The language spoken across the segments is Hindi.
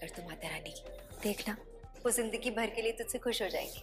फिर तुम तो आते रानी देखना वो जिंदगी भर के लिए तुझसे खुश हो जाएगी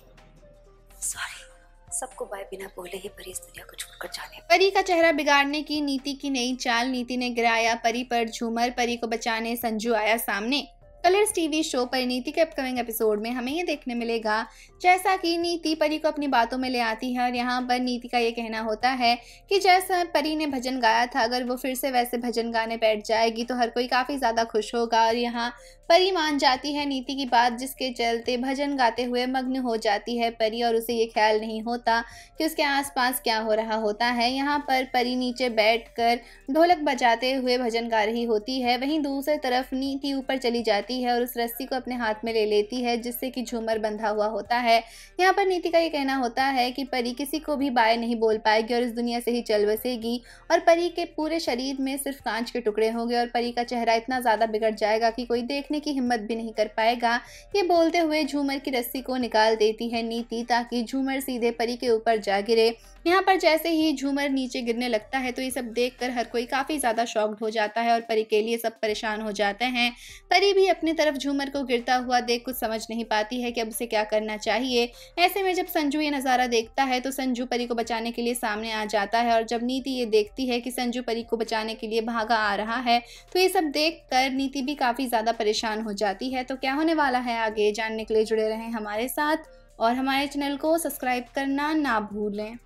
सॉरी सबको बाय बिना बोले ही परी इस दुनिया को छोड़कर जाने परी का चेहरा बिगाड़ने की नीति की नई चाल नीति ने गिराया परी पर झूमर परी को बचाने संजू आया सामने कलर्स टीवी शो नीति के अपकमिंग एपिसोड में हमें ये देखने मिलेगा जैसा कि नीति परी को अपनी बातों में ले आती है और यहाँ पर नीति का ये कहना होता है कि जैसा परी ने भजन गाया था अगर वो फिर से वैसे भजन गाने बैठ जाएगी तो हर कोई काफ़ी ज़्यादा खुश होगा और यहाँ परी मान जाती है नीति की बात जिसके चलते भजन गाते हुए मग्न हो जाती है परी और उसे ये ख्याल नहीं होता कि उसके आसपास क्या हो रहा होता है यहाँ पर परी नीचे बैठकर ढोलक बजाते हुए भजन गा रही होती है वहीं दूसरी तरफ नीति ऊपर चली जाती जाती है और उस रस्सी को अपने हाथ में ले लेती है जिससे कि झूमर बंधा हुआ होता है यहाँ पर नीति का ये कहना होता है कि परी किसी को भी बाय नहीं बोल पाएगी और इस दुनिया से ही चल बसेगी और परी के पूरे शरीर में सिर्फ कांच के टुकड़े होंगे और परी का चेहरा इतना ज़्यादा बिगड़ जाएगा कि कोई देखने की हिम्मत भी नहीं कर पाएगा ये बोलते हुए झूमर की रस्सी को निकाल देती है नीति ताकि झूमर सीधे परी के ऊपर जा गिरे यहाँ पर जैसे ही झूमर नीचे गिरने लगता है तो ये सब देखकर हर कोई काफ़ी ज़्यादा शॉक्ड हो जाता है और परी के लिए सब परेशान हो जाते हैं परी भी अपने अपनी तरफ झूमर को गिरता हुआ देख कुछ समझ नहीं पाती है कि अब उसे क्या करना चाहिए ऐसे में जब संजू ये नज़ारा देखता है तो संजू परी को बचाने के लिए सामने आ जाता है और जब नीति ये देखती है कि संजू परी को बचाने के लिए भागा आ रहा है तो ये सब देख कर नीति भी काफ़ी ज़्यादा परेशान हो जाती है तो क्या होने वाला है आगे जानने के लिए जुड़े रहें हमारे साथ और हमारे चैनल को सब्सक्राइब करना ना भूलें